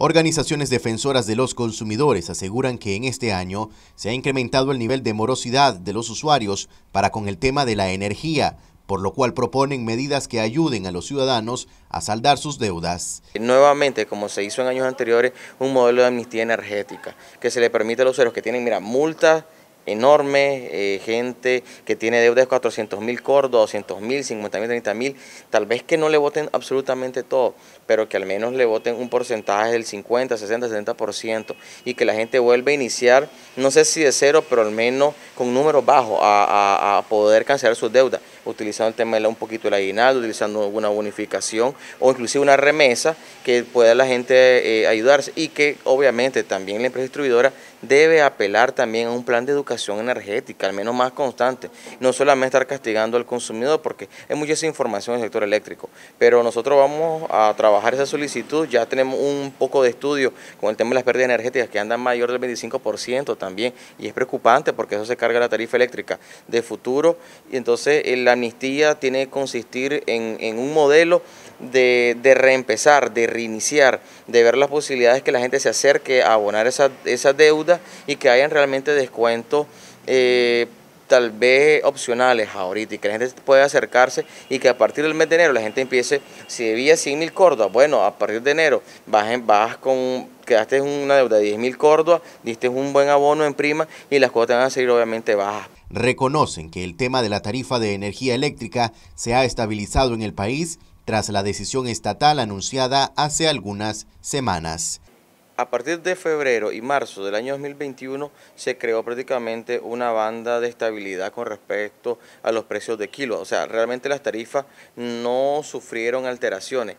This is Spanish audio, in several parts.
Organizaciones defensoras de los consumidores aseguran que en este año se ha incrementado el nivel de morosidad de los usuarios para con el tema de la energía, por lo cual proponen medidas que ayuden a los ciudadanos a saldar sus deudas. Nuevamente, como se hizo en años anteriores, un modelo de amnistía energética que se le permite a los usuarios que tienen, mira, multas enorme, eh, gente que tiene deuda de 400 mil cordos, 200 mil, 50 mil, 30 mil, tal vez que no le voten absolutamente todo, pero que al menos le voten un porcentaje del 50, 60, 70% y que la gente vuelva a iniciar, no sé si de cero, pero al menos con números bajos a, a, poder cancelar sus deudas, utilizando el tema de un poquito el aguinaldo, utilizando una bonificación o inclusive una remesa que pueda la gente eh, ayudarse y que obviamente también la empresa distribuidora debe apelar también a un plan de educación energética, al menos más constante, no solamente estar castigando al consumidor, porque hay mucha información en el sector eléctrico, pero nosotros vamos a trabajar esa solicitud, ya tenemos un poco de estudio con el tema de las pérdidas energéticas que andan mayor del 25% también, y es preocupante porque eso se carga la tarifa eléctrica de futuro, y entonces eh, la amnistía tiene que consistir en, un modelo de, de, reempezar, de reiniciar, de ver las posibilidades que la gente se acerque a abonar esa deuda, y que hayan realmente descuentos eh, tal vez opcionales ahorita y que la gente pueda acercarse y que a partir del mes de enero la gente empiece, si debía 100 mil córdobas, bueno, a partir de enero bajen, en, con, quedaste una deuda de 10 mil córdobas, diste un buen abono en prima y las cuotas van a seguir obviamente bajas. Reconocen que el tema de la tarifa de energía eléctrica se ha estabilizado en el país tras la decisión estatal anunciada hace algunas semanas a partir de febrero y marzo del año 2021 se creó prácticamente una banda de estabilidad con respecto a los precios de kilo. O sea, realmente las tarifas no sufrieron alteraciones.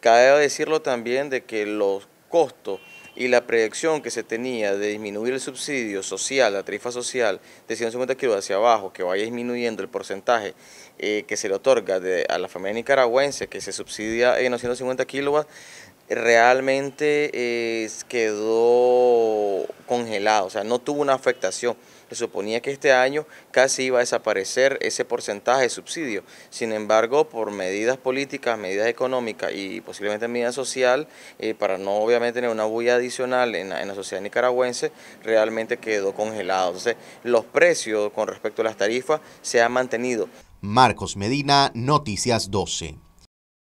Cabe decirlo también de que los costos y la proyección que se tenía de disminuir el subsidio social, la tarifa social de 150 kilos hacia abajo, que vaya disminuyendo el porcentaje eh, que se le otorga a la familia nicaragüense que se subsidia en los 150 kilos, realmente eh, quedó congelado, o sea, no tuvo una afectación. Se suponía que este año casi iba a desaparecer ese porcentaje de subsidio. Sin embargo, por medidas políticas, medidas económicas y posiblemente medidas social, eh, para no obviamente tener una bulla adicional en la, en la, sociedad nicaragüense, realmente quedó congelado. Entonces, los precios con respecto a las tarifas se han mantenido. Marcos Medina, Noticias 12.